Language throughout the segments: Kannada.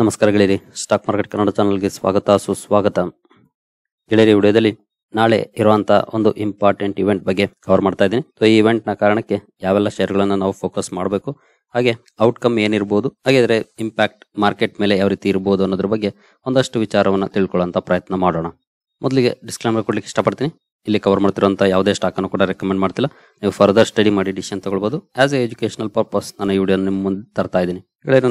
ನಮಸ್ಕಾರ ಗೆಳೆಯರಿ ಸ್ಟಾಕ್ ಮಾರ್ಕೆಟ್ ಕನ್ನಡ ಚಾನಲ್ಗೆ ಸ್ವಾಗತ ಸುಸ್ವಾಗತ ಗೆಳೆಯರಿ ವಿಡಿಯೋದಲ್ಲಿ ನಾಳೆ ಇರುವಂತಹ ಒಂದು ಇಂಪಾರ್ಟೆಂಟ್ ಇವೆಂಟ್ ಬಗ್ಗೆ ಕವರ್ ಮಾಡ್ತಾ ಇದ್ದೀನಿ ಸೊ ಈ ಇವೆಂಟ್ ನ ಕಾರಣಕ್ಕೆ ಯಾವೆಲ್ಲ ಶೇರ್ಗಳನ್ನ ನಾವು ಫೋಕಸ್ ಮಾಡಬೇಕು ಹಾಗೆ ಔಟ್ಕಮ್ ಏನಿರ್ಬೋದು ಹಾಗಿದ್ರೆ ಇಂಪ್ಯಾಕ್ಟ್ ಮಾರ್ಕೆಟ್ ಮೇಲೆ ಯಾವ ರೀತಿ ಇರ್ಬೋದು ಅನ್ನೋದ್ರ ಬಗ್ಗೆ ಒಂದಷ್ಟು ವಿಚಾರವನ್ನು ತಿಳ್ಕೊಳ್ಳುವಂತ ಪ್ರಯತ್ನ ಮಾಡೋಣ ಮೊದಲಿಗೆ ಡಿಸ್ಕ್ಲೈಮರ್ ಕೊಡ್ಲಿಕ್ಕೆ ಇಷ್ಟಪಡ್ತೀನಿ ಇಲ್ಲಿ ಕವರ್ ಮಾಡ್ತಿರುವಂತಹ ಯಾವುದೇ ಸ್ಟಾಕ್ ಅನ್ನು ಕೂಡ ರೆಕಮೆಂಡ್ ಮಾಡ್ತಿಲ್ಲ ನೀವು ಫರ್ದರ್ ಸ್ಟಡಿ ಮಾಡಿ ಡಿಸಿಷನ್ ತಗೊಳ್ಬೋದು ಆಸ್ ಎ ಎಜುಕೇಶನಲ್ ಪರ್ಪಸ್ ನಾನು ಈ ವಿಡಿಯೋ ನಿಮ್ಮ ಮುಂದೆ ತರ್ತಾ ಇದ್ದೀನಿ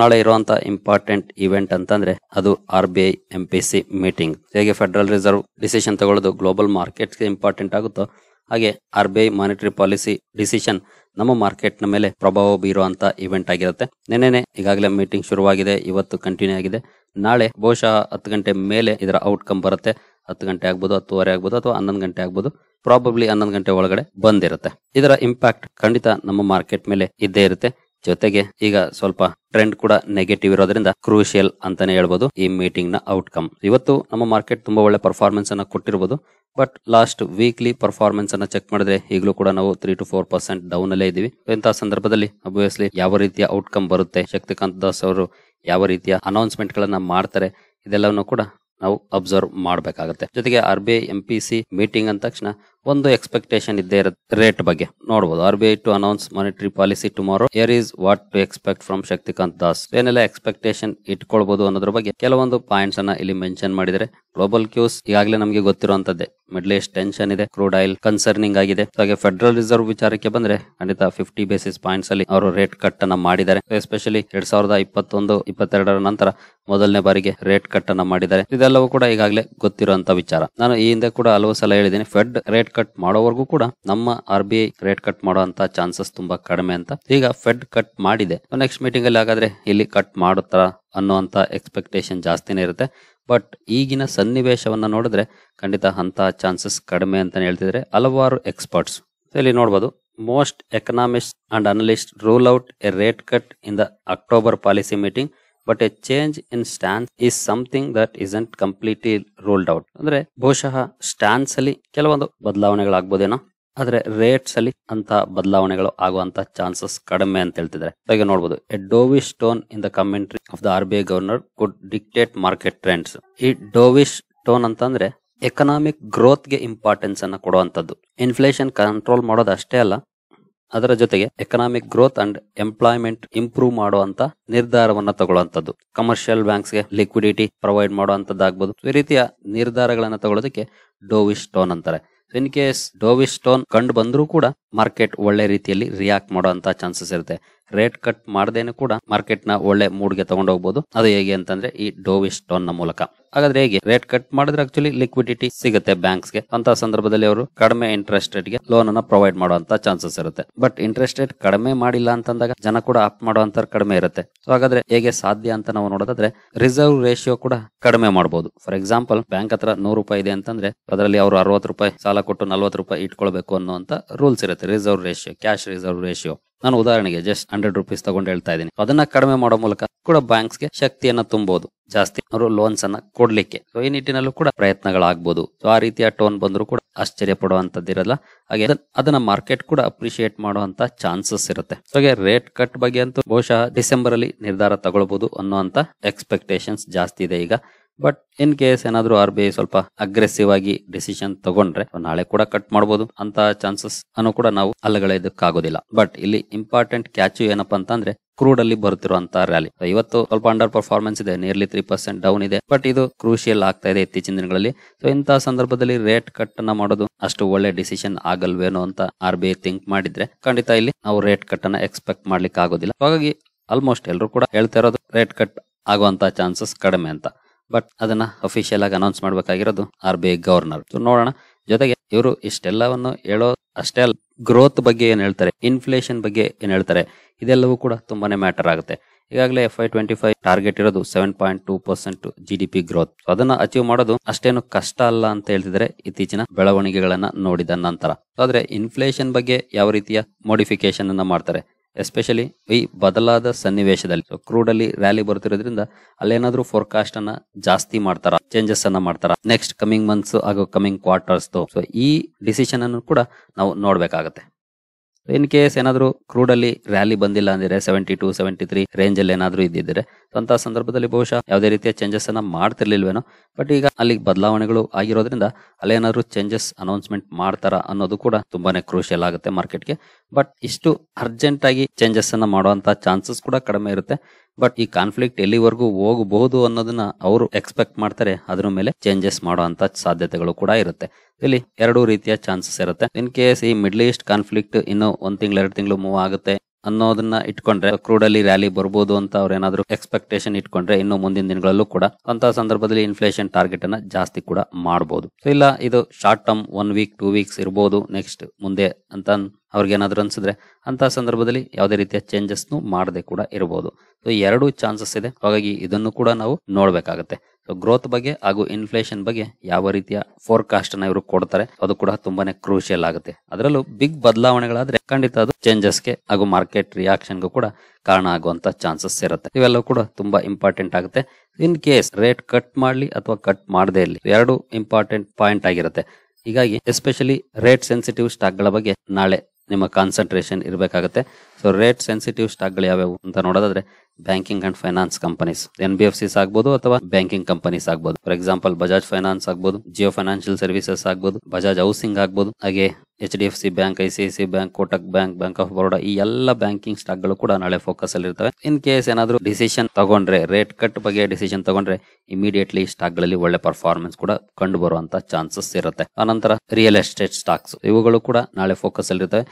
ನಾಳೆ ಇರುವಂತ ಇಂಪಾರ್ಟೆಂಟ್ ಇವೆಂಟ್ ಅಂತಂದ್ರೆ ಅದು R B I M P C meeting ಹೇಗೆ ಫೆಡರಲ್ ರಿಸರ್ವ್ ಡಿಸಿಷನ್ ತಗೊಳ್ಳೋದು ಗ್ಲೋಬಲ್ ಗೆ ಇಂಪಾರ್ಟೆಂಟ್ ಆಗುತ್ತೋ ಹಾಗೆ R B I monetary policy decision ನಮ್ಮ ಮಾರ್ಕೆಟ್ ನ ಮೇಲೆ ಪ್ರಭಾವ ಬೀರುವಂತ ಇವೆಂಟ್ ಆಗಿರುತ್ತೆ ನಿನ್ನೆನೆ ಈಗಾಗಲೇ ಮೀಟಿಂಗ್ ಶುರುವಾಗಿದೆ ಇವತ್ತು ಕಂಟಿನ್ಯೂ ಆಗಿದೆ ನಾಳೆ ಬಹುಶಃ ಹತ್ತು ಗಂಟೆ ಮೇಲೆ ಇದರ ಔಟ್ಕಮ್ ಬರುತ್ತೆ ಹತ್ತು ಗಂಟೆ ಆಗ್ಬೋದು ಹತ್ತುವರೆ ಆಗ್ಬೋದು ಅಥವಾ ಹನ್ನೊಂದು ಗಂಟೆ ಆಗ್ಬೋದು ಪ್ರಾಬಬ್ಲಿ ಹನ್ನೊಂದು ಗಂಟೆ ಒಳಗಡೆ ಬಂದಿರುತ್ತೆ ಇದರ ಇಂಪ್ಯಾಕ್ಟ್ ಖಂಡಿತ ನಮ್ಮ ಮಾರ್ಕೆಟ್ ಮೇಲೆ ಇದ್ದೇ ಇರುತ್ತೆ ಜೊತೆಗೆ ಈಗ ಸ್ವಲ್ಪ ಟ್ರೆಂಡ್ ಕೂಡ ನೆಗೆಟಿವ್ ಇರೋದ್ರಿಂದ ಕ್ರೂಷಿಯಲ್ ಅಂತಾನೆ ಹೇಳ್ಬೋದು ಈ ಮೀಟಿಂಗ್ ನ ಔಟ್ಕಮ್ ಇವತ್ತು ನಮ್ಮ ಮಾರ್ಕೆಟ್ ತುಂಬಾ ಒಳ್ಳೆ ಪರ್ಫಾರ್ಮೆನ್ಸ್ ಅನ್ನ ಕೊಟ್ಟಿರಬಹುದು ಬಟ್ ಲಾಸ್ಟ್ ವೀಕ್ಲಿ ಪರ್ಫಾರ್ಮೆನ್ಸ್ ಅನ್ನ ಚೆಕ್ ಮಾಡಿದ್ರೆ ಈಗಲೂ ಕೂಡ ನಾವು three to four percent down ಅಲ್ಲೇ ಇದೀವಿ ಇಂತಹ ಸಂದರ್ಭದಲ್ಲಿ ಅಬ್ವಿಯಸ್ಲಿ ಯಾವ ರೀತಿಯ ಔಟ್ಕಮ್ ಬರುತ್ತೆ ಶಕ್ತಿಕಾಂತ್ ದಾಸ್ ಅವರು ಯಾವ ರೀತಿಯ ಅನೌನ್ಸ್ಮೆಂಟ್ ಗಳನ್ನ ಮಾಡ್ತಾರೆ ಇದೆಲ್ಲವನ್ನು ಕೂಡ ನಾವು ಅಬ್ಸರ್ವ್ ಮಾಡಬೇಕಾಗುತ್ತೆ ಜೊತೆಗೆ R B I M P C meeting ಅಂದ ತಕ್ಷಣ ಒಂದು ಎಕ್ಸ್ಪೆಕ್ಟೇಷನ್ ಇದ್ದೇ ಇರುತ್ತೆ ರೇಟ್ ಬಗ್ಗೆ ನೋಡಬಹುದು R B I to announce monetary policy tomorrow here is what to expect from Shaktikanta Das ಏನೆಲ್ಲ ಎಕ್ಸ್ಪೆಕ್ಟೇಷನ್ ಇಟ್ಕೊಳ್ಬಹುದು ಅನ್ನೋದ್ರ ಬಗ್ಗೆ ಕೆಲವೊಂದು ಪಾಯಿಂಟ್ಸ್ ಅನ್ನ ಇಲ್ಲಿ ಮೆನ್ಷನ್ ಮಾಡಿದರೆ ಗ್ಲೋಬಲ್ ಕ್ಯೂಸ್ ಈಗಾಗಲೇ ನಮಗೆ ಗೊತ್ತಿರುವಂತದ್ದೇ ಮಿಡ್ಲ್ ಈಸ್ಟ್ ಟೆನ್ಷನ್ ಇದೆ ಕ್ರೂಡ್ ಆಯಿಲ್ ಕನ್ಸರ್ನಿಂಗ್ ಆಗಿದೆ ಹಾಗೆ ಫೆಡರಲ್ ರಿಸರ್ವ್ ವಿಚಾರಕ್ಕೆ ಬಂದ್ರೆ ಖಂಡಿತ ಫಿಫ್ಟಿ ಬೇಸಿಸ್ ಪಾಯಿಂಟ್ಸ್ ಅಲ್ಲಿ ಅವರು ರೇಟ್ ಕಟ್ ಅನ್ನ ಮಾಡಿದ್ದಾರೆ ಎಸ್ಪೆಷಲಿ ಎರಡ್ ಸಾವಿರದ ಇಪ್ಪತ್ತೊಂದು ಇಪ್ಪತ್ತೆರಡರ ನಂತರ ಮೊದಲನೇ ಬಾರಿಗೆ ರೇಟ್ ಕಟ್ ಅನ್ನ ಮಾಡಿದ್ದಾರೆ ಇದೆಲ್ಲವೂ ಕೂಡ ಈಗಾಗಲೇ ಗೊತ್ತಿರುವಂತ ವಿಚಾರ ನಾನು ಈ ಹಿಂದೆ ಕೂಡ ಹಲವು ಸಲ ಹೇಳಿದ್ದೀನಿ ಫೆಡ್ ರೇಟ್ ಕಟ್ ಮಾಡೋವರೆಗೂ ಕೂಡ ನಮ್ಮ R B I rate cut ಮಾಡುವಂತ ಚಾನ್ಸಸ್ ತುಂಬಾ ಕಡಿಮೆ ಅಂತ ಈಗ ಫೆಡ್ ಕಟ್ ಮಾಡಿದೆ ನೆಕ್ಸ್ಟ್ ಮೀಟಿಂಗ್ ಅಲ್ಲಿ ಹಾಗಾದ್ರೆ ಇಲ್ಲಿ ಕಟ್ ಮಾಡುತ್ತಾ ಅನ್ನುವಂತ ಎಕ್ಸ್ಪೆಕ್ಟೇಷನ್ ಜಾಸ್ತಿನೇ ಇರುತ್ತೆ ಬಟ್ ಈಗಿನ ಸನ್ನಿವೇಶವನ್ನ ನೋಡಿದ್ರೆ ಖಂಡಿತ ಅಂತ ಚಾನ್ಸಸ್ ಕಡಿಮೆ ಅಂತಾನೆ ಹೇಳ್ತಿದ್ರೆ ಹಲವಾರು ಎಕ್ಸ್ಪರ್ಟ್ಸ್ ಇಲ್ಲಿ ನೋಡಬಹುದು most economist and analyst rule out a rate cut in the October policy meeting but a change in stance is something that isn't completely ruled out ಅಂದ್ರೆ ಬಹುಶಃ ಸ್ಟ್ಯಾನ್ಸ್ ಅಲ್ಲಿ ಕೆಲವೊಂದು ಬದಲಾವಣೆಗಳಾಗ್ಬೋದೇನೋ ಆದ್ರೆ ರೇಟ್ಸ್ ಅಲ್ಲಿ ಅಂತ ಬದಲಾವಣೆಗಳು ಆಗುವಂತ ಚಾನ್ಸಸ್ ಕಡಿಮೆ ಅಂತ ಹೇಳ್ತಿದ್ರೆ ಹಾಗೆ ನೋಡಬಹುದು a dovish tone in the commentary of the R B I governor could dictate market trends ಈ ಡೋವಿಶ್ ಟೋನ್ ಅಂತಂದ್ರೆ ಎಕನಾಮಿಕ್ ಗ್ರೋತ್ ಗೆ ಇಂಪಾರ್ಟೆನ್ಸ್ ಅನ್ನ ಕೊಡುವಂತದ್ದು ಇನ್ಫ್ಲೇಷನ್ ಕಂಟ್ರೋಲ್ ಮಾಡೋದು ಅಷ್ಟೇ ಅಲ್ಲ ಅದರ ಜೊತೆಗೆ economic growth and employment improve ಮಾಡುವಂತ ನಿರ್ಧಾರವನ್ನ ತಗೊಳ್ಳುವಂತದ್ದು ಕಮರ್ಷಿಯಲ್ ಬ್ಯಾಂಕ್ಸ್ ಗೆ ಲಿಕ್ವಿಡಿಟಿ ಪ್ರೊವೈಡ್ ಮಾಡುವಂತದ್ದಾಗಬಹುದು ಈ ರೀತಿಯ ನಿರ್ಧಾರಗಳನ್ನ ತಗೊಳ್ಳೋದಕ್ಕೆ ಡೋವಿಸ್ ಸ್ಟೋನ್ ಅಂತಾರೆ ಇನ್ ಕೇಸ್ ಡೋವಿಸ್ ಸ್ಟೋನ್ ಕಂಡು ಬಂದ್ರೂ ಕೂಡ ಮಾರ್ಕೆಟ್ ಒಳ್ಳೆ ರೀತಿಯಲ್ಲಿ ರಿಯಾಕ್ಟ್ ಮಾಡುವಂತ ಚಾನ್ಸಸ್ ಇರುತ್ತೆ ರೇಟ್ ಕಟ್ ಮಾಡದೇನು ಕೂಡ ಮಾರ್ಕೆಟ್ ನ ಒಳ್ಳೆ ಮೂಡ್ಗೆ ತಗೊಂಡು ಹೋಗಬಹುದು ಅದು ಹೇಗೆ ಅಂತಂದ್ರೆ ಈ ಡೋವಿಶ್ ಟೋನ್ ನ ಮೂಲಕ ಹಾಗಾದ್ರೆ ಹೇಗೆ ರೇಟ್ ಕಟ್ ಮಾಡಿದ್ರೆ ಆಕ್ಚುಲಿ ಲಿಕ್ವಿಡಿಟಿ ಸಿಗುತ್ತೆ ಬ್ಯಾಂಕ್ಸ್ ಗೆ ಅಂತ ಸಂದರ್ಭದಲ್ಲಿ ಅವರು ಕಡಿಮೆ ಇಂಟ್ರೆಸ್ಟ್ ರೇಟ್ ಗೆ ಲೋನ್ ಅನ್ನ ಪ್ರೊವೈಡ್ ಮಾಡುವಂತ ಚಾನ್ಸಸ್ ಇರುತ್ತೆ ಬಟ್ ಇಂಟ್ರೆಸ್ಟ್ ರೇಟ್ ಕಡಿಮೆ ಮಾಡಿಲ್ಲ ಅಂತಂದಾಗ ಜನ ಕೂಡ ಅಪ್ ಮಾಡುವಂತ ಕಡಿಮೆ ಇರುತ್ತೆ ಸೊ ಹಾಗಾದ್ರೆ ಹೇಗೆ ಸಾಧ್ಯ ಅಂತ ನಾವು ನೋಡೋದಾದ್ರೆ ರಿಸರ್ವ್ ರೇಷಿಯೋ ಕೂಡ ಕಡಿಮೆ ಮಾಡಬಹುದು ಫಾರ್ ಎಕ್ಸಾಂಪಲ್ ಬ್ಯಾಂಕ್ ಹತ್ರ ನೂರು ರೂಪಾಯಿ ಇದೆ ಅಂತಂದ್ರೆ ಅದರಲ್ಲಿ ಅವರು ಅರವತ್ತು ರೂಪಾಯಿ ಸಾಲ ಕೊಟ್ಟು ನಲ್ವತ್ತು ರೂಪಾಯಿ ಇಟ್ಕೊಳ್ಬೇಕು ಅನ್ನುವಂತ ರೂಲ್ಸ್ ಇರುತ್ತೆ reserve ratio cash reserve ratio ನಾನು ಉದಾಹರಣೆಗೆ ಜಸ್ಟ್ ಹಂಡ್ರೆಡ್ ರುಪೀಸ್ ತಗೊಂಡು ಹೇಳ್ತಾ ಇದ್ದೀನಿ ಅದನ್ನ ಕಡಿಮೆ ಮಾಡೋ ಮೂಲಕ ಕೂಡ ಬ್ಯಾಂಕ್ಸ್ ಗೆ ಶಕ್ತಿಯನ್ನ ತುಂಬಬಹುದು ಜಾಸ್ತಿ ಅವರು ಲೋನ್ಸ್ ಅನ್ನ ಕೊಡ್ಲಿಕ್ಕೆ ಸೊ ಈ ನಿಟ್ಟಿನಲ್ಲೂ ಕೂಡ ಪ್ರಯತ್ನಗಳಾಗಬಹುದು ಸೊ ಆ ರೀತಿಯ ಟೋನ್ ಬಂದ್ರು ಕೂಡ ಆಶ್ಚರ್ಯ ಪಡುವಂತದ್ದಿರಲ್ಲ ಹಾಗೆ ಅದನ್ನ ಮಾರ್ಕೆಟ್ ಕೂಡ ಅಪ್ರಿಶಿಯೇಟ್ ಮಾಡುವಂತ ಚಾನ್ಸಸ್ ಇರುತ್ತೆ ಸೊ ಹಾಗೆ ರೇಟ್ ಕಟ್ ಬಗ್ಗೆ ಅಂತೂ ಬಹುಶಃ ಡಿಸೆಂಬರ್ ಅಲ್ಲಿ ನಿರ್ಧಾರ ತಗೊಳ್ಬಹುದು ಅನ್ನುವಂತ ಎಕ್ಸ್ಪೆಕ್ಟೇಷನ್ಸ್ ಜಾಸ್ತಿ ಇದೆ ಈಗ ಬಟ್ ಇನ್ ಕೇಸ್ ಏನಾದ್ರು ಆರ್ ಬಿ ಐ ಸ್ವಲ್ಪ ಅಗ್ರೆಸಿವ್ ಆಗಿ ಡಿಸಿಷನ್ ತಗೊಂಡ್ರೆ ನಾಳೆ ಕೂಡ ಕಟ್ ಮಾಡಬಹುದು ಅಂತ ಚಾನ್ಸಸ್ ಅನ್ನು ಕೂಡ ನಾವು ಇದಕ್ಕಾಗೋದಿಲ್ಲ ಬಟ್ ಇಲ್ಲಿ ಇಂಪಾರ್ಟೆಂಟ್ ಕ್ಯಾಚು ಏನಪ್ಪಾ ಅಂತಂದ್ರೆ ಕ್ರೂಡ್ ಅಲ್ಲಿ ಬರುತ್ತಿರುವಂತ ರ್ಯಾಲಿ ಇವತ್ತು ಸ್ವಲ್ಪ ಅಂಡರ್ ಪರ್ಫಾರ್ಮೆನ್ಸ್ ಇದೆ ನಿಯರ್ಲಿ ತ್ರೀ ಪರ್ಸೆಂಟ್ ಡೌನ್ ಇದೆ ಬಟ್ ಇದು ಕ್ರೂಷಿಯಲ್ ಆಗ್ತಾ ಇದೆ ಇತ್ತೀಚಿನ ದಿನಗಳಲ್ಲಿ ಸೊ ಇಂತಹ ಸಂದರ್ಭದಲ್ಲಿ ರೇಟ್ ಕಟ್ ಅನ್ನ ಮಾಡೋದು ಅಷ್ಟು ಒಳ್ಳೆ ಡಿಸಿಷನ್ ಆಗಲ್ವೇನೋ ಅಂತ ಆರ್ ಬಿ ಐ ಥಿಂಕ್ ಮಾಡಿದ್ರೆ ಖಂಡಿತ ಇಲ್ಲಿ ನಾವು ರೇಟ್ ಕಟ್ ಅನ್ನ ಎಕ್ಸ್ಪೆಕ್ಟ್ ಮಾಡ್ಲಿಕ್ಕೆ ಆಗೋದಿಲ್ಲ ಹಾಗಾಗಿ ಆಲ್ಮೋಸ್ಟ್ ಎಲ್ಲರೂ ಕೂಡ ಹೇಳ್ತಾ ಇರೋದು ರೇಟ್ ಕಟ್ ಆಗುವಂತ ಚಾನ್ಸಸ್ ಕಡಿಮೆ ಅಂತ ಬಟ್ ಅದನ್ನ ಅಫಿಷಿಯಲ್ ಆಗಿ ಅನೌನ್ಸ್ ಮಾಡಬೇಕಾಗಿರೋದು ಆರ್ ಬಿ ಐ ಗವರ್ನರ್ ನೋಡೋಣ ಜೊತೆಗೆ ಇವರು ಇಷ್ಟೆಲ್ಲವನ್ನು ಹೇಳೋ ಅಷ್ಟೇ ಅಲ್ಲ ಗ್ರೋತ್ ಬಗ್ಗೆ ಏನ್ ಹೇಳ್ತಾರೆ ಇನ್ಫ್ಲೇಷನ್ ಬಗ್ಗೆ ಏನ್ ಹೇಳ್ತಾರೆ ಇದೆಲ್ಲವೂ ಕೂಡ ತುಂಬಾನೇ ಮ್ಯಾಟರ್ ಆಗುತ್ತೆ ಈಗಾಗಲೇ F I twenty five target ಇರೋದು seven point two percent G D P growth ಅದನ್ನ ಅಚೀವ್ ಮಾಡೋದು ಅಷ್ಟೇನು ಕಷ್ಟ ಅಲ್ಲ ಅಂತ ಹೇಳ್ತಿದ್ರೆ ಇತ್ತೀಚಿನ ಬೆಳವಣಿಗೆಗಳನ್ನ ನೋಡಿದ ನಂತರ ಆದ್ರೆ ಇನ್ಫ್ಲೇಷನ್ ಬಗ್ಗೆ ಯಾವ ರೀತಿಯ ಮೋಡಿಫಿಕೇಶನ್ ಅನ್ನ ಮಾಡ್ತಾರೆ ಎಸ್ಪೆಷಲಿ ಈ ಬದಲಾದ ಸನ್ನಿವೇಶದಲ್ಲಿ ಕ್ರೂಡ್ ಅಲ್ಲಿ ರ್ಯಾಲಿ ಬರುತ್ತಿರೋದ್ರಿಂದ ಅಲ್ಲೇನಾದ್ರೂ ಫೋರ್ಕಾಸ್ಟ್ ಅನ್ನ ಜಾಸ್ತಿ ಮಾಡ್ತಾರ ಚೇಂಜಸ್ ಅನ್ನ ಮಾಡ್ತಾರ ನೆಕ್ಸ್ಟ್ ಕಮಿಂಗ್ ಮಂತ್ಸ್ ಹಾಗೂ ಕಮಿಂಗ್ ಕ್ವಾರ್ಟರ್ಸ್ ಸೊ ಈ ಡಿಸಿಷನ್ ಅನ್ನು ಕೂಡ ನಾವು ನೋಡ್ಬೇಕಾಗತ್ತೆ ಇನ್ ಕೇಸ್ ಏನಾದರೂ ಕ್ರೂಡ್ ಅಲ್ಲಿ ರ್ಯಾಲಿ ಬಂದಿಲ್ಲ ಅಂದ್ರೆ seventy to seventy three range ಅಲ್ಲಿ ಏನಾದರೂ ಇದ್ದಿದ್ರೆ ಅಂತ ಸಂದರ್ಭದಲ್ಲಿ ಬಹುಶಃ ಯಾವುದೇ ರೀತಿಯ ಚೇಂಜಸ್ ಅನ್ನು ಮಾಡ್ತಿರ್ಲಿಲ್ವೇನೋ ಬಟ್ ಈಗ ಅಲ್ಲಿ ಬದಲಾವಣೆಗಳು ಆಗಿರೋದ್ರಿಂದ ಅಲ್ಲೇನಾದ್ರು ಚೇಂಜಸ್ ಅನೌನ್ಸ್ಮೆಂಟ್ ಮಾಡ್ತಾರಾ ಅನ್ನೋದು ಕೂಡ ತುಂಬಾನೇ ಕ್ರೂಷಿಯಲ್ ಆಗುತ್ತೆ ಮಾರ್ಕೆಟ್ಗೆ ಬಟ್ ಇಷ್ಟು ಅರ್ಜೆಂಟ್ ಆಗಿ ಚೇಂಜಸ್ ಅನ್ನ ಮಾಡುವಂತ ಚಾನ್ಸಸ್ ಕೂಡ ಕಡಿಮೆ ಇರುತ್ತೆ ಬಟ್ ಈ ಕಾನ್ಫ್ಲಿಕ್ಟ್ ಎಲ್ಲಿವರೆಗೂ ಹೋಗಬಹುದು ಅನ್ನೋದನ್ನ ಅವರು ಎಕ್ಸ್ಪೆಕ್ಟ್ ಮಾಡ್ತಾರೆ ಅದ್ರ ಮೇಲೆ ಚೇಂಜಸ್ ಮಾಡುವಂತ ಸಾಧ್ಯತೆಗಳು ಕೂಡ ಇರುತ್ತೆ ಇಲ್ಲಿ ಎರಡು ರೀತಿಯ ಚಾನ್ಸಸ್ ಇರುತ್ತೆ ಇನ್ ಕೇಸ್ ಈ ಮಿಡ್ಲ್ ಈಸ್ಟ್ ಕಾನ್ಫ್ಲಿಕ್ಟ್ ಇನ್ನು ಒಂದ್ ತಿಂಗಳು ಎರಡು ತಿಂಗಳು ಮೂವ್ ಆಗುತ್ತೆ ಅನ್ನೋದನ್ನ ಇಟ್ಕೊಂಡ್ರೆ ಕ್ರೂಡ್ ಅಲ್ಲಿ ರ್ಯಾಲಿ ಬರ್ಬೋದು ಅಂತ ಅವ್ರ ಏನಾದ್ರು ಎಕ್ಸ್ಪೆಕ್ಟೇಷನ್ ಇಟ್ಕೊಂಡ್ರೆ ಇನ್ನು ಮುಂದಿನ ದಿನಗಳಲ್ಲೂ ಕೂಡ ಅಂತ ಸಂದರ್ಭದಲ್ಲಿ ಇನ್ಫ್ಲೇಷನ್ ಟಾರ್ಗೆಟ್ ಅನ್ನ ಜಾಸ್ತಿ ಕೂಡ ಮಾಡಬಹುದು ಸೊ ಇಲ್ಲ ಇದು short term one week two weeks ಇರ್ಬೋದು ನೆಕ್ಸ್ಟ್ ಮುಂದೆ ಅಂತ ಏನಾದ್ರು ಅನ್ಸಿದ್ರೆ ಅಂತ ಸಂದರ್ಭದಲ್ಲಿ ಯಾವುದೇ ರೀತಿಯ ಚೇಂಜಸ್ ಮಾಡದೆ ಕೂಡ ಇರಬಹುದು ಸೊ ಎರಡು ಚಾನ್ಸಸ್ ಇದೆ ಹಾಗಾಗಿ ಇದನ್ನು ಕೂಡ ನಾವು ನೋಡ್ಬೇಕಾಗತ್ತೆ ಸೊ ಗ್ರೋತ್ ಬಗ್ಗೆ ಹಾಗೂ ಇನ್ಫ್ಲೇಷನ್ ಬಗ್ಗೆ ಯಾವ ರೀತಿಯ ಫೋರ್ಕಾಸ್ಟ್ ನ ಇವರು ಕೊಡ್ತಾರೆ ಅದು ಕೂಡ ತುಂಬಾನೇ ಕ್ರೂಷಿಯಲ್ ಆಗುತ್ತೆ ಅದರಲ್ಲೂ ಬಿಗ್ ಬದಲಾವಣೆಗಳಾದ್ರೆ ಖಂಡಿತ ಅದು ಚೇಂಜಸ್ಗೆ ಹಾಗೂ ಮಾರ್ಕೆಟ್ ರಿಯಾಕ್ಷನ್ಗೂ ಕೂಡ ಕಾರಣ ಆಗುವಂತ ಚಾನ್ಸಸ್ ಇರುತ್ತೆ ಇವೆಲ್ಲವೂ ಕೂಡ ತುಂಬಾ ಇಂಪಾರ್ಟೆಂಟ್ ಆಗುತ್ತೆ ಇನ್ ಕೇಸ್ ರೇಟ್ ಕಟ್ ಮಾಡ್ಲಿ ಅಥವಾ ಕಟ್ ಮಾಡದೆ ಇರಲಿ ಎರಡು ಇಂಪಾರ್ಟೆಂಟ್ ಪಾಯಿಂಟ್ ಆಗಿರುತ್ತೆ ಹೀಗಾಗಿ ಎಸ್ಪೆಷಲಿ ರೇಟ್ ಸೆನ್ಸಿಟಿವ್ ಸ್ಟಾಕ್ ಗಳ ಬಗ್ಗೆ ನಾಳೆ ನಿಮ್ಮ ಕಾನ್ಸಂಟ್ರೇಷನ್ ಇರಬೇಕಾಗುತ್ತೆ ಸೊ ರೇಟ್ ಸೆನ್ಸಿಟಿವ್ ಸ್ಟಾಕ್ಗಳು ಯಾವ್ಯಾವು ಅಂತ ನೋಡೋದಾದ್ರೆ banking and finance companies N B F Cs ಆಗ್ಬೋದು ಅಥವಾ ಬ್ಯಾಂಕಿಂಗ್ ಕಂಪನೀಸ್ ಆಗ್ಬೋದು ಫಾರ್ ಎಕ್ಸಾಂಪಲ್ ಬಜಾಜ್ ಫೈನಾನ್ಸ್ ಆಗ್ಬೋದು ಜಿಯೋ ಫೈನಾನ್ಷಿಯಲ್ ಸರ್ವಿಸಸ್ ಆಗ್ಬೋದು ಬಜಾಜ್ ಹೌಸಿಂಗ್ ಆಗ್ಬೋದು ಹಾಗೆ H D F C Bank I C I C Bank Kotak Bank Bank of Baroda ಈ ಎಲ್ಲ ಬ್ಯಾಂಕಿಂಗ್ ಸ್ಟಾಕ್ ಗಳು ಕೂಡ ನಾಳೆ ಫೋಕಸ್ ಅಲ್ಲಿ ಇರ್ತವೆ ಇನ್ ಕೇಸ್ ಏನಾದರೂ ಡಿಸಿಷನ್ ತಗೊಂಡ್ರೆ ರೇಟ್ ಕಟ್ ಬಗ್ಗೆ ಡಿಸಿಷನ್ ತಗೊಂಡ್ರೆ ಇಮಿಡಿಯೇಟ್ಲಿ ಸ್ಟಾಕ್ ಗಳಲ್ಲಿ ಒಳ್ಳೆ ಪರ್ಫಾರ್ಮೆನ್ಸ್ ಕೂಡ ಕಂಡು ಬರುವಂತ ಚಾನ್ಸಸ್ ಇರುತ್ತೆ ಆನಂತರ ರಿಯಲ್ ಎಸ್ಟೇಟ್ ಸ್ಟಾಕ್ಸ್ ಇವುಗಳು ಕೂಡ ನಾಳೆ ಫೋಕಸ್ ಅಲ್ಲಿ ಇರ್ತವೆ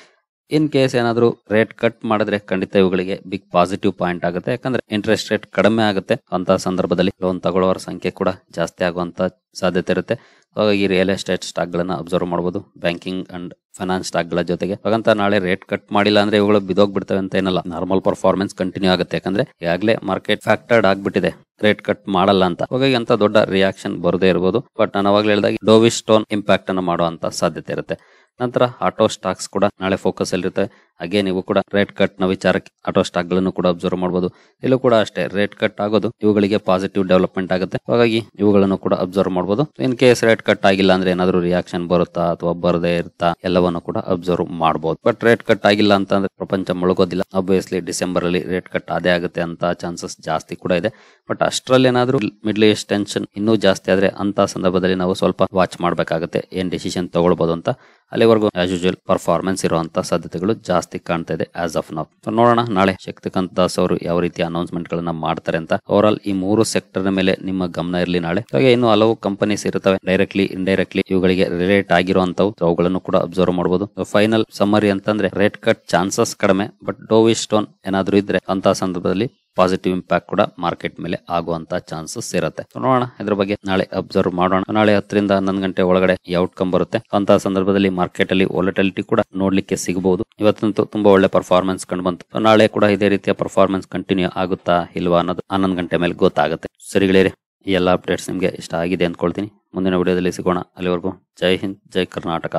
ಇನ್ ಕೇಸ್ ಏನಾದ್ರೂ ರೇಟ್ ಕಟ್ ಮಾಡಿದ್ರೆ ಖಂಡಿತ ಇವುಗಳಿಗೆ ಬಿಗ್ ಪಾಸಿಟಿವ್ ಪಾಯಿಂಟ್ ಆಗುತ್ತೆ ಯಾಕಂದ್ರೆ ಇಂಟ್ರೆಸ್ಟ್ ರೇಟ್ ಕಡಿಮೆ ಆಗುತ್ತೆ ಅಂತ ಸಂದರ್ಭದಲ್ಲಿ ಲೋನ್ ತಗೊಳ್ಳೋರ ಸಂಖ್ಯೆ ಕೂಡ ಜಾಸ್ತಿ ಆಗುವಂತ ಸಾಧ್ಯತೆ ಇರುತ್ತೆ ಹಾಗಾಗಿ ರಿಯಲ್ ಎಸ್ಟೇಟ್ ಸ್ಟಾಕ್ ಗಳನ್ನ ಅಬ್ಸರ್ವ್ ಮಾಡಬಹುದು ಬ್ಯಾಂಕಿಂಗ್ ಅಂಡ್ ಫೈನಾನ್ಸ್ ಸ್ಟಾಕ್ ಗಳ ಜೊತೆಗೆ ಹಾಗಂತ ನಾಳೆ ರೇಟ್ ಕಟ್ ಮಾಡಿಲ್ಲ ಅಂದ್ರೆ ಇವುಗಳು ಬಿದೋಗ್ಬಿಡ್ತವೆ ಅಂತ ಏನಲ್ಲ ನಾರ್ಮಲ್ ಪರ್ಫಾರ್ಮೆನ್ಸ್ ಕಂಟಿನ್ಯೂ ಆಗುತ್ತೆ ಯಾಕಂದ್ರೆ ಈಗಾಗಲೇ ಮಾರ್ಕೆಟ್ ಫ್ಯಾಕ್ಟರ್ಡ್ ಆಗ್ಬಿಟ್ಟಿದೆ ರೇಟ್ ಕಟ್ ಮಾಡಲ್ಲ ಅಂತ ಹಾಗಾಗಿ ಅಂತ ದೊಡ್ಡ ರಿಯಾಕ್ಷನ್ ಬರದೇ ಇರಬಹುದು ಬಟ್ ನಾನು ಅವಾಗಲೇ ಹೇಳಿದಾಗ ಡೋವಿಸ್ ಸ್ಟೋನ್ ಇಂಪ್ಯಾಕ್ಟ್ ಅನ್ನು ಮಾಡುವಂತ ಸಾಧ್ಯತೆ ಇರುತ್ತೆ ನಂತರ ಆಟೋ ಸ್ಟಾಕ್ಸ್ ಕೂಡ ನಾಳೆ ಫೋಕಸ್ ಇರುತ್ತೆ ಹಾಗೆ ನೀವು ಕೂಡ ರೇಟ್ ಕಟ್ ನ ವಿಚಾರಕ್ಕೆ ಆಟೋ ಸ್ಟಾಕ್ ಗಳನ್ನು ಕೂಡ ಅಬ್ಸರ್ವ್ ಮಾಡಬಹುದು ಇಲ್ಲೂ ಕೂಡ ಅಷ್ಟೇ ರೇಟ್ ಕಟ್ ಆಗೋದು ಇವುಗಳಿಗೆ ಪಾಸಿಟಿವ್ ಡೆವಲಪ್ಮೆಂಟ್ ಆಗುತ್ತೆ ಹಾಗಾಗಿ ಇವುಗಳನ್ನು ಕೂಡ ಅಬ್ಸರ್ವ್ ಮಾಡಬಹುದು ಇನ್ ಕೇಸ್ ರೇಟ್ ಕಟ್ ಆಗಿಲ್ಲ ಅಂದ್ರೆ ಏನಾದ್ರು ರಿಯಾಕ್ಷನ್ ಬರುತ್ತಾ ಅಥವಾ ಬರದೇ ಇರುತ್ತಾ ಎಲ್ಲವನ್ನು ಕೂಡ ಅಬ್ಸರ್ವ್ ಮಾಡಬಹುದು ಬಟ್ ರೇಟ್ ಕಟ್ ಆಗಿಲ್ಲ ಅಂತ ಅಂದ್ರೆ ಪ್ರಪಂಚ ಮುಳುಗೋದಿಲ್ಲ ಅಬ್ವಿಯಸ್ಲಿ ಡಿಸೆಂಬರ್ ಅಲ್ಲಿ ರೇಟ್ ಕಟ್ ಅದೇ ಆಗುತ್ತೆ ಅಂತ ಚಾನ್ಸಸ್ ಜಾಸ್ತಿ ಕೂಡ ಇದೆ ಬಟ್ ಅಷ್ಟರಲ್ಲಿ ಏನಾದ್ರು ಮಿಡ್ಲ್ ಈಸ್ಟ್ ಟೆನ್ಷನ್ ಇನ್ನೂ ಜಾಸ್ತಿ ಆದ್ರೆ ಅಂತ ಸಂದರ್ಭದಲ್ಲಿ ನಾವು ಸ್ವಲ್ಪ ವಾಚ್ ಮಾಡಬೇಕಾಗುತ್ತೆ ಏನ್ ಡಿಸಿಷನ್ ತಗೊಳ್ಬಹುದು ಅಂತ ಅಲ್ಲಿವರೆಗೂ ಆಸ್ ಯೂಶಲ್ ಪರ್ಫಾರ್ಮೆನ್ಸ್ ಇರುವಂತಹ ಸಾಧ್ಯತೆಗಳು ಜಾಸ್ತಿ ಕಾಣ್ತಾ ಇದೆ ಆಸ್ ಆಫ್ ನಾವು ನೋಡೋಣ ನಾಳೆ ಶಕ್ತಿಕಾಂತ್ ದಾಸ್ ಅವರು ಯಾವ ರೀತಿ ಅನೌನ್ಸ್ಮೆಂಟ್ ಗಳನ್ನ ಮಾಡ್ತಾರೆ ಅಂತ ಓವರ್ ಆಲ್ ಈ ಮೂರು ಸೆಕ್ಟರ್ ಮೇಲೆ ನಿಮ್ಮ ಗಮನ ಇರಲಿ ನಾಳೆ ಹಾಗೆ ಇನ್ನು ಹಲವು ಕಂಪನೀಸ್ ಇರುತ್ತವೆ ಡೈರೆಕ್ಟ್ಲಿ ಇಂಡೈರೆಕ್ಟ್ಲಿ ಇವುಗಳಿಗೆ ರಿಲೇಟ್ ಆಗಿರುವಂತವು ಅವುಗಳನ್ನು ಕೂಡ ಅಬ್ಸರ್ವ್ ಮಾಡಬಹುದು ಫೈನಲ್ ಸಮರಿ ಅಂತಂದ್ರೆ ರೇಟ್ ಕಟ್ ಚಾನ್ಸಸ್ ಕಡಿಮೆ ಬಟ್ ಡೋವಿ ಸ್ಟೋನ್ ಏನಾದ್ರೂ ಇದ್ರೆ ಅಂತ ಸಂದರ್ಭದಲ್ಲಿ ಪಾಸಿಟಿವ್ ಇಂಪ್ಯಾಕ್ಟ್ ಕೂಡ ಮಾರ್ಕೆಟ್ ಮೇಲೆ ಆಗುವಂತ ಚಾನ್ಸಸ್ ಇರುತ್ತೆ ನೋಡೋಣ ಇದ್ರ ಬಗ್ಗೆ ನಾಳೆ ಅಬ್ಸರ್ವ್ ಮಾಡೋಣ ನಾಳೆ ಹತ್ತರಿಂದ ಹನ್ನೊಂದು ಗಂಟೆ ಒಳಗಡೆ ಔಟ್ಕಮ್ ಬರುತ್ತೆ ಅಂತ ಸಂದರ್ಭದಲ್ಲಿ ಮಾರ್ಕೆಟ್ ಅಲ್ಲಿ ವಾಲಟಿಲಿಟಿ ಕೂಡ ನೋಡ್ಲಿಕ್ಕೆ ಸಿಗಬಹುದು ಇವತ್ತಂತೂ ತುಂಬಾ ಒಳ್ಳೆ ಪರ್ಫಾರ್ಮೆನ್ಸ್ ಕಂಡು ಬಂತು ನಾಳೆ ಕೂಡ ಇದೇ ರೀತಿಯ ಪರ್ಫಾರ್ಮೆನ್ಸ್ ಕಂಟಿನ್ಯೂ ಆಗುತ್ತಾ ಇಲ್ವಾ ಅನ್ನೋದು ಹನ್ನೊಂದು ಗಂಟೆ ಮೇಲೆ ಗೊತ್ತಾಗುತ್ತೆ ಸರಿಗಳೇರಿ ಈ ಎಲ್ಲ ಅಪ್ಡೇಟ್ಸ್ ನಿಮ್ಗೆ ಇಷ್ಟ ಆಗಿದೆ ಅಂದ್ಕೊಳ್ತೀನಿ ಮುಂದಿನ ವಿಡಿಯೋದಲ್ಲಿ ಸಿಗೋಣ ಅಲ್ಲಿವರೆಗೂ ಜೈ ಹಿಂದ್ ಜೈ ಕರ್ನಾಟಕ